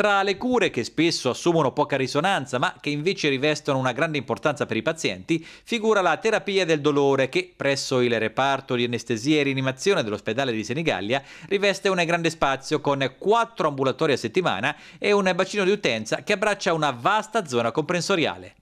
Tra le cure che spesso assumono poca risonanza ma che invece rivestono una grande importanza per i pazienti, figura la terapia del dolore che presso il reparto di anestesia e rinimazione dell'ospedale di Senigallia riveste un grande spazio con quattro ambulatori a settimana e un bacino di utenza che abbraccia una vasta zona comprensoriale.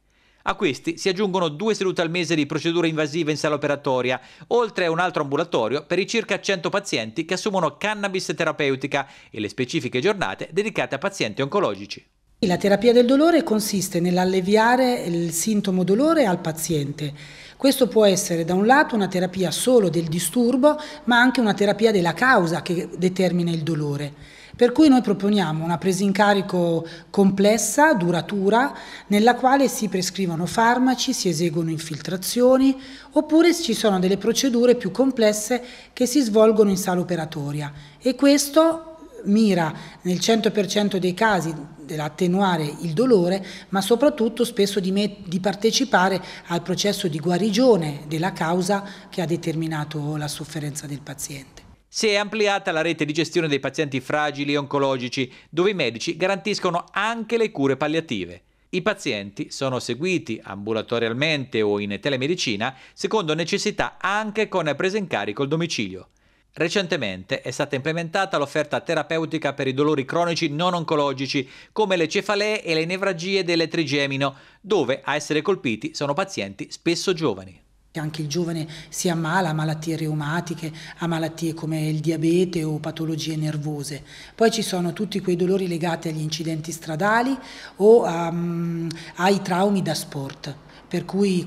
A questi si aggiungono due sedute al mese di procedure invasive in sala operatoria, oltre a un altro ambulatorio per i circa 100 pazienti che assumono cannabis terapeutica e le specifiche giornate dedicate a pazienti oncologici. La terapia del dolore consiste nell'alleviare il sintomo dolore al paziente. Questo può essere da un lato una terapia solo del disturbo, ma anche una terapia della causa che determina il dolore. Per cui noi proponiamo una presa in carico complessa, duratura, nella quale si prescrivono farmaci, si eseguono infiltrazioni, oppure ci sono delle procedure più complesse che si svolgono in sala operatoria. E questo mira nel 100% dei casi ad attenuare il dolore, ma soprattutto spesso di, di, partecipare al processo di guarigione della causa che ha determinato la sofferenza del paziente. Si è ampliata la rete di gestione dei pazienti fragili e oncologici, dove i medici garantiscono anche le cure palliative. I pazienti sono seguiti ambulatorialmente o in telemedicina secondo necessità anche con presa in carico al domicilio. Recentemente è stata implementata l'offerta terapeutica per i dolori cronici non oncologici, come le cefalee e le nevragie dell'etrigemino, dove a essere colpiti sono pazienti spesso giovani anche il giovane si ammala a malattie reumatiche, a malattie come il diabete o patologie nervose. Poi ci sono tutti quei dolori legati agli incidenti stradali o um, ai traumi da sport per cui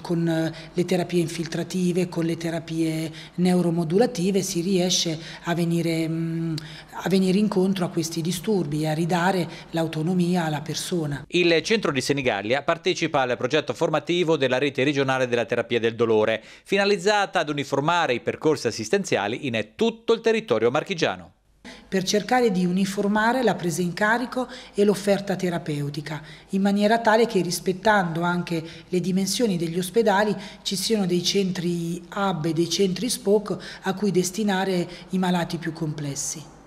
con eh, le terapie infiltrative, con le terapie neuromodulative si riesce a venire, mm, a venire incontro a questi disturbi e a ridare l'autonomia alla persona. Il centro di Senigallia partecipa al progetto formativo della rete regionale della terapia del dolore, finalizzata ad uniformare i percorsi assistenziali in tutto il territorio marchigiano per cercare di uniformare la presa in carico e l'offerta terapeutica, in maniera tale che rispettando anche le dimensioni degli ospedali ci siano dei centri hub e dei centri spoke a cui destinare i malati più complessi.